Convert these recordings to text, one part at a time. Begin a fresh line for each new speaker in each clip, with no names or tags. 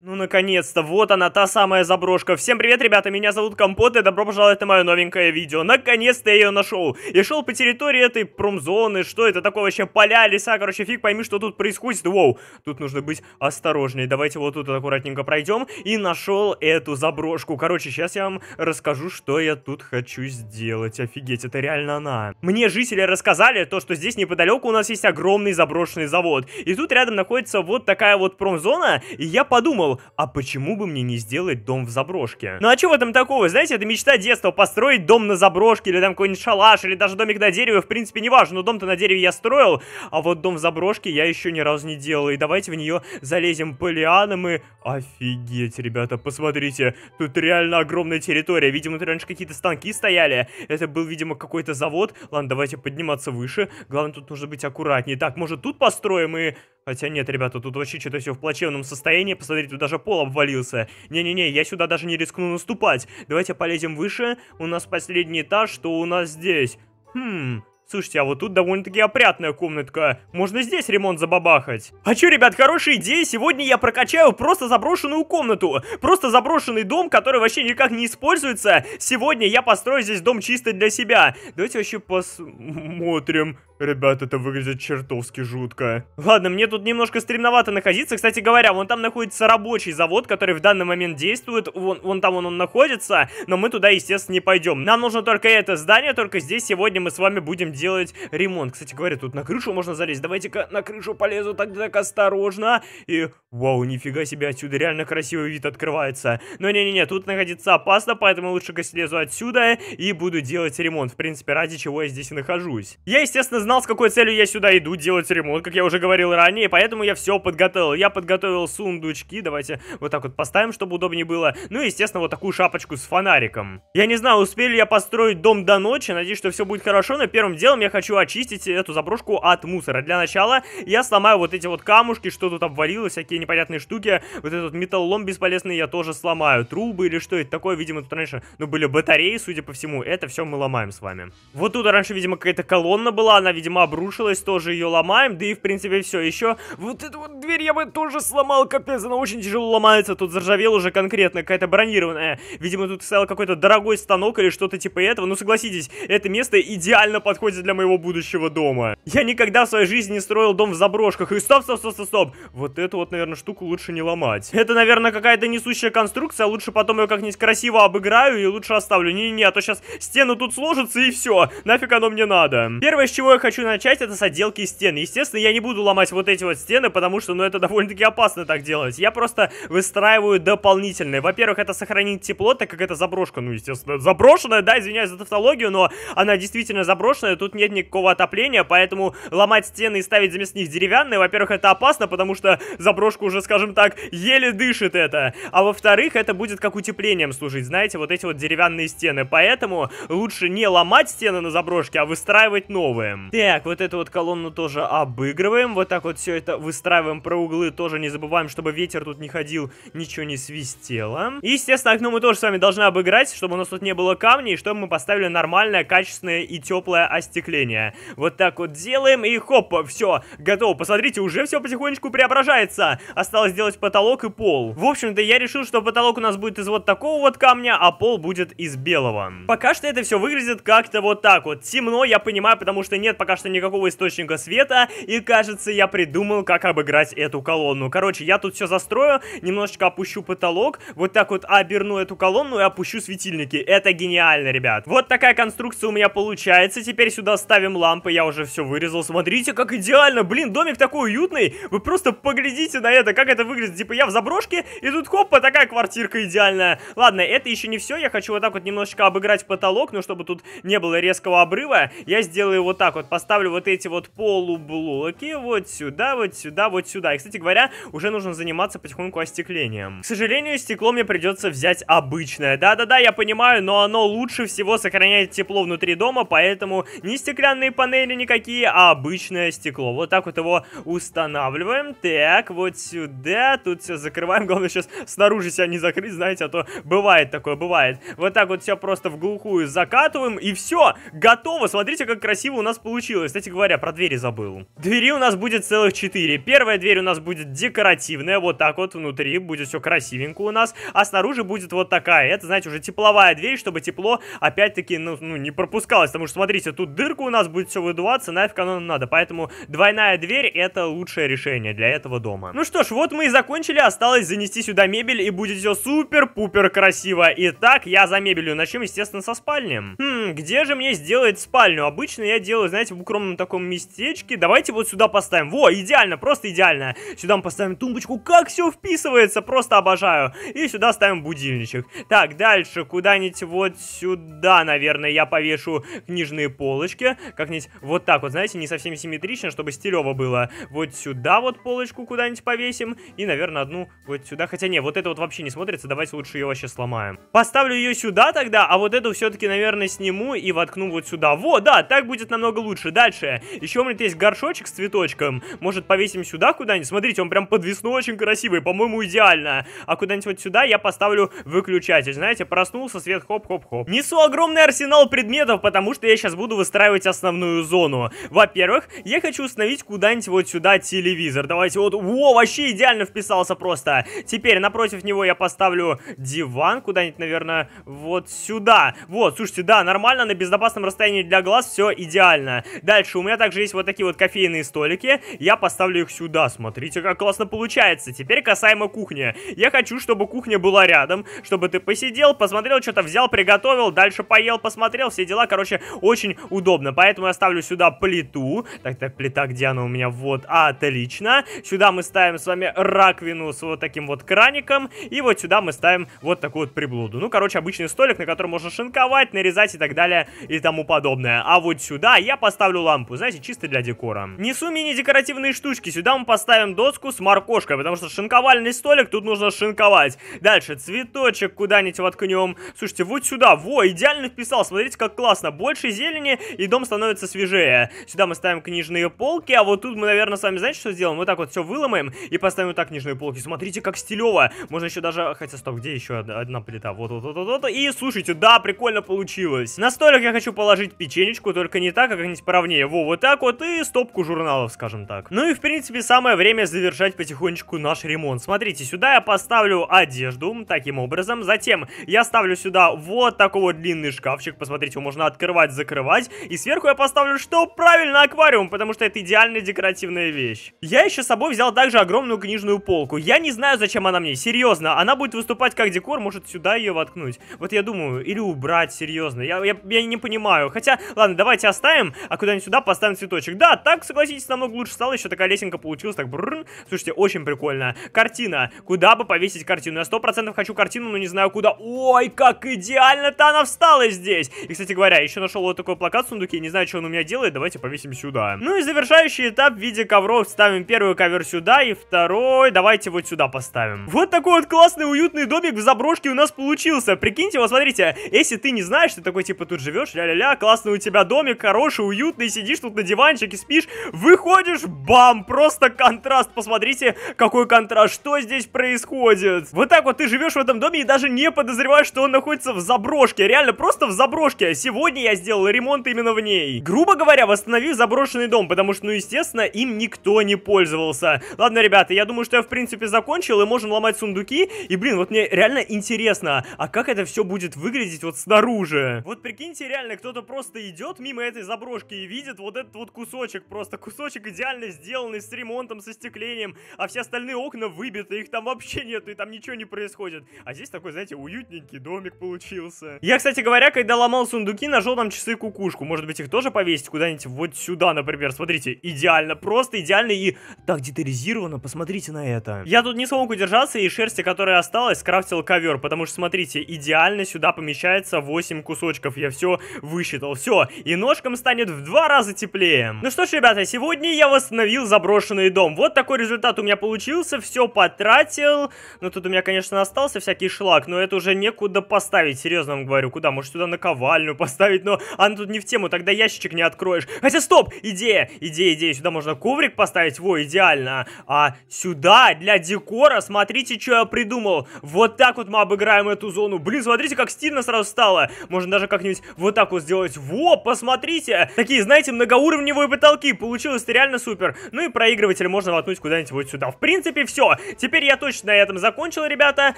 Ну наконец-то. Вот она, та самая заброшка. Всем привет, ребята, меня зовут Компот, и добро пожаловать на мое новенькое видео. Наконец-то я ее нашел. Я шел по территории этой промзоны, что это такое вообще, поля, леса, короче, фиг пойми, что тут происходит. Воу, тут нужно быть осторожнее. Давайте вот тут аккуратненько пройдем. И нашел эту заброшку. Короче, сейчас я вам расскажу, что я тут хочу сделать. Офигеть, это реально она. Мне жители рассказали то, что здесь неподалеку у нас есть огромный заброшенный завод. И тут рядом находится вот такая вот промзона, и я подумал, а почему бы мне не сделать дом в заброшке? Ну а что в этом такого? Знаете, это мечта детства, построить дом на заброшке, или там какой-нибудь шалаш, или даже домик на дереве, в принципе, неважно, но дом-то на дереве я строил, а вот дом в заброшке я еще ни разу не делал, и давайте в нее залезем по лианам и... Офигеть, ребята, посмотрите, тут реально огромная территория, видимо, тут раньше какие-то станки стояли, это был, видимо, какой-то завод, ладно, давайте подниматься выше, главное, тут нужно быть аккуратнее, так, может, тут построим и... Хотя нет, ребята, тут вообще что-то все в плачевном состоянии, посмотрите, тут даже уже пол обвалился. Не-не-не, я сюда даже не рискну наступать. Давайте полезем выше. У нас последний этаж, что у нас здесь? Хм, Слушайте, а вот тут довольно-таки опрятная комнатка. Можно здесь ремонт забабахать. А чё, ребят, хорошая идея. Сегодня я прокачаю просто заброшенную комнату. Просто заброшенный дом, который вообще никак не используется. Сегодня я построю здесь дом чисто для себя. Давайте вообще посмотрим. Ребят, это выглядит чертовски жутко. Ладно, мне тут немножко стремновато находиться. Кстати говоря, вон там находится рабочий завод, который в данный момент действует. Вон, вон там он, он находится, но мы туда, естественно, не пойдем. Нам нужно только это здание, только здесь сегодня мы с вами будем делать ремонт. Кстати говоря, тут на крышу можно залезть. Давайте-ка на крышу полезу так, так осторожно. И, вау, нифига себе, отсюда реально красивый вид открывается. Но не-не-не, тут находиться опасно, поэтому лучше-ка слезу отсюда и буду делать ремонт. В принципе, ради чего я здесь и нахожусь. Я, естественно, знал, с какой целью я сюда иду делать ремонт, как я уже говорил ранее, поэтому я все подготовил. Я подготовил сундучки, давайте вот так вот поставим, чтобы удобнее было. Ну и, естественно, вот такую шапочку с фонариком. Я не знаю, успели я построить дом до ночи, надеюсь, что все будет хорошо, но первым делом я хочу очистить эту заброшку от мусора. Для начала я сломаю вот эти вот камушки, что тут обвалилось, всякие непонятные штуки. Вот этот металлолом бесполезный я тоже сломаю. Трубы или что это такое, видимо, тут раньше, ну, были батареи, судя по всему. Это все мы ломаем с вами. Вот тут раньше, видимо, какая-то колонна была, она видимо, обрушилась, тоже ее ломаем, да и, в принципе, все. Еще вот эту вот дверь я бы тоже сломал, капец, она очень тяжело ломается, тут заржавел уже конкретно, какая-то бронированная. Видимо, тут стоял какой-то дорогой станок или что-то типа этого. Ну, согласитесь, это место идеально подходит для моего будущего дома. Я никогда в своей жизни не строил дом в заброшках. И стоп, стоп, стоп, стоп, стоп. Вот эту вот, наверное, штуку лучше не ломать. Это, наверное, какая-то несущая конструкция, а лучше потом ее как-нибудь красиво обыграю и лучше оставлю. Не-не-не, а то сейчас стену тут сложится и все. Нафиг оно мне надо. Первое, с чего я хочу начать это с отделки стен. Естественно, я не буду ломать вот эти вот стены, потому что, ну, это довольно-таки опасно так делать. Я просто выстраиваю дополнительные. Во-первых, это сохранить тепло, так как это заброшка, ну, естественно, заброшенная, да, извиняюсь за тавтологию, но она действительно заброшенная, тут нет никакого отопления, поэтому ломать стены и ставить вместо них деревянные, во-первых, это опасно, потому что заброшка уже, скажем так, еле дышит это. А во-вторых, это будет как утеплением служить, знаете, вот эти вот деревянные стены. Поэтому лучше не ломать стены на заброшке, а выстраивать новые. Так, вот эту вот колонну тоже обыгрываем. Вот так вот все это выстраиваем про углы. Тоже не забываем, чтобы ветер тут не ходил, ничего не свистело. И, естественно, окно мы тоже с вами должны обыграть, чтобы у нас тут не было камней, и чтобы мы поставили нормальное, качественное и теплое остекление. Вот так вот делаем, и хоп, все, готово. Посмотрите, уже все потихонечку преображается. Осталось сделать потолок и пол. В общем-то, я решил, что потолок у нас будет из вот такого вот камня, а пол будет из белого. Пока что это все выглядит как-то вот так вот. Темно, я понимаю, потому что нет пока пока что никакого источника света, и кажется, я придумал, как обыграть эту колонну. Короче, я тут все застрою, немножечко опущу потолок, вот так вот оберну эту колонну и опущу светильники. Это гениально, ребят. Вот такая конструкция у меня получается. Теперь сюда ставим лампы, я уже все вырезал. Смотрите, как идеально, блин, домик такой уютный. Вы просто поглядите на это, как это выглядит. Типа я в заброшке, и тут хопа, такая квартирка идеальная. Ладно, это еще не все, я хочу вот так вот немножечко обыграть потолок, но чтобы тут не было резкого обрыва. Я сделаю вот так вот, поставлю вот эти вот полублоки вот сюда, вот сюда, вот сюда. И, кстати говоря, уже нужно заниматься потихоньку остеклением. К сожалению, стекло мне придется взять обычное. Да-да-да, я понимаю, но оно лучше всего сохраняет тепло внутри дома, поэтому не стеклянные панели никакие, а обычное стекло. Вот так вот его устанавливаем. Так, вот сюда, тут все закрываем. Главное сейчас снаружи себя не закрыть, знаете, а то бывает такое, бывает. Вот так вот все просто в глухую закатываем, и все, готово. Смотрите, как красиво у нас получилось получилось. Кстати говоря, про двери забыл. Двери у нас будет целых четыре. Первая дверь у нас будет декоративная, вот так вот внутри будет все красивенько у нас, а снаружи будет вот такая. Это, знаете, уже тепловая дверь, чтобы тепло опять-таки, ну, ну, не пропускалось, потому что, смотрите, тут дырка у нас будет все выдуваться, нафиг оно надо, поэтому двойная дверь это лучшее решение для этого дома. Ну что ж, вот мы и закончили, осталось занести сюда мебель и будет все супер-пупер красиво. Итак, я за мебелью начнем, естественно, со спальни. Хм, где же мне сделать спальню? Обычно я делаю, знаете, стоять в укромном таком местечке. Давайте вот сюда поставим. Во, идеально, просто идеально. Сюда мы поставим тумбочку. Как все вписывается, просто обожаю. И сюда ставим будильничек. Так, дальше куда-нибудь вот сюда, наверное, я повешу книжные полочки. Как-нибудь вот так вот, знаете, не совсем симметрично, чтобы стилево было. Вот сюда вот полочку куда-нибудь повесим. И, наверное, одну вот сюда. Хотя не, вот это вот вообще не смотрится. Давайте лучше ее вообще сломаем. Поставлю ее сюда тогда, а вот эту все-таки, наверное, сниму и воткну вот сюда. Во, да, так будет намного лучше лучше. Дальше. Еще у меня есть горшочек с цветочком. Может, повесим сюда куда-нибудь? Смотрите, он прям подвесной, очень красивый. По-моему, идеально. А куда-нибудь вот сюда я поставлю выключатель. Знаете, проснулся, свет хоп-хоп-хоп. Несу огромный арсенал предметов, потому что я сейчас буду выстраивать основную зону. Во-первых, я хочу установить куда-нибудь вот сюда телевизор. Давайте вот... Во, вообще идеально вписался просто. Теперь напротив него я поставлю диван куда-нибудь, наверное, вот сюда. Вот, слушайте, да, нормально, на безопасном расстоянии для глаз все идеально. Дальше у меня также есть вот такие вот кофейные столики. Я поставлю их сюда. Смотрите, как классно получается. Теперь касаемо кухни. Я хочу, чтобы кухня была рядом, чтобы ты посидел, посмотрел, что-то взял, приготовил, дальше поел, посмотрел, все дела. Короче, очень удобно. Поэтому я ставлю сюда плиту. Так, так, плита, где она у меня? Вот, отлично. Сюда мы ставим с вами раковину с вот таким вот краником. И вот сюда мы ставим вот такую вот приблуду. Ну, короче, обычный столик, на котором можно шинковать, нарезать и так далее и тому подобное. А вот сюда я поставлю поставлю лампу, знаете, чисто для декора. Несу мини-декоративные штучки. Сюда мы поставим доску с моркошкой, потому что шинковальный столик тут нужно шинковать. Дальше цветочек куда-нибудь воткнем. Слушайте, вот сюда, во, идеально вписал. Смотрите, как классно. Больше зелени, и дом становится свежее. Сюда мы ставим книжные полки, а вот тут мы, наверное, с вами, знаете, что сделаем? мы так вот все выломаем и поставим так книжные полки. Смотрите, как стилево. Можно еще даже... Хотя, стоп, где еще одна, одна плита? Вот, вот, вот, вот, вот. И, слушайте, да, прикольно получилось. На столик я хочу положить печенечку, только не так, а как-нибудь правнее. Во, вот так вот и стопку журналов, скажем так. Ну и, в принципе, самое время завершать потихонечку наш ремонт. Смотрите, сюда я поставлю одежду, таким образом. Затем я ставлю сюда вот такой вот длинный шкафчик. Посмотрите, его можно открывать, закрывать. И сверху я поставлю, что правильно, аквариум, потому что это идеальная декоративная вещь. Я еще с собой взял также огромную книжную полку. Я не знаю, зачем она мне, серьезно. Она будет выступать как декор, может сюда ее воткнуть. Вот я думаю, или убрать, серьезно. Я, я, я не понимаю. Хотя, ладно, давайте оставим. А куда-нибудь сюда поставим цветочек. Да, так, согласитесь, намного лучше стало, еще такая лесенка получилась, так брррр. Слушайте, очень прикольно. Картина. Куда бы повесить картину? Я сто процентов хочу картину, но не знаю куда. Ой, как идеально-то она встала здесь. И, кстати говоря, еще нашел вот такой плакат в сундуке, не знаю, что он у меня делает, давайте повесим сюда. Ну и завершающий этап в виде ковров. Ставим первый ковер сюда и второй давайте вот сюда поставим. Вот такой вот классный уютный домик в заброшке у нас получился. Прикиньте, вот смотрите, если ты не знаешь, ты такой типа тут живешь, ля-ля-ля, классный у тебя домик, хороший, уютный и сидишь тут на диванчике, спишь, выходишь, бам, просто контраст, посмотрите, какой контраст, что здесь происходит. Вот так вот ты живешь в этом доме и даже не подозреваешь, что он находится в заброшке, реально просто в заброшке. Сегодня я сделал ремонт именно в ней. Грубо говоря, восстановив заброшенный дом, потому что, ну, естественно, им никто не пользовался. Ладно, ребята, я думаю, что я, в принципе, закончил, и можем ломать сундуки. И, блин, вот мне реально интересно, а как это все будет выглядеть вот снаружи? Вот прикиньте, реально, кто-то просто идет мимо этой заброшки, фотки и видит вот этот вот кусочек, просто кусочек идеально сделанный с ремонтом, со стеклением, а все остальные окна выбиты, их там вообще нету, и там ничего не происходит. А здесь такой, знаете, уютненький домик получился. Я, кстати говоря, когда ломал сундуки, нашел там часы-кукушку. Может быть, их тоже повесить куда-нибудь вот сюда, например. Смотрите, идеально, просто идеально и так детализировано, посмотрите на это. Я тут не смог удержаться, и шерсти, которая осталась, скрафтил ковер, потому что, смотрите, идеально сюда помещается 8 кусочков. Я все высчитал. Все, и ножкам станет в два раза теплее. Ну что ж, ребята, сегодня я восстановил заброшенный дом. Вот такой результат у меня получился, все потратил. Но ну, тут у меня, конечно, остался всякий шлак, но это уже некуда поставить, серьезно вам говорю. Куда? Может, сюда наковальню поставить? Но она тут не в тему, тогда ящичек не откроешь. Хотя, стоп! Идея! Идея, идея. Сюда можно коврик поставить, во, идеально. А сюда, для декора, смотрите, что я придумал. Вот так вот мы обыграем эту зону. Блин, смотрите, как стильно сразу стало. Можно даже как-нибудь вот так вот сделать. Во, посмотрите! Таким такие, знаете, многоуровневые потолки. Получилось реально супер. Ну и проигрыватель можно воткнуть куда-нибудь вот сюда. В принципе, все. Теперь я точно на этом закончил, ребята.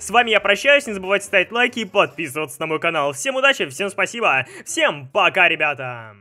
С вами я прощаюсь. Не забывайте ставить лайки и подписываться на мой канал. Всем удачи, всем спасибо. Всем пока, ребята.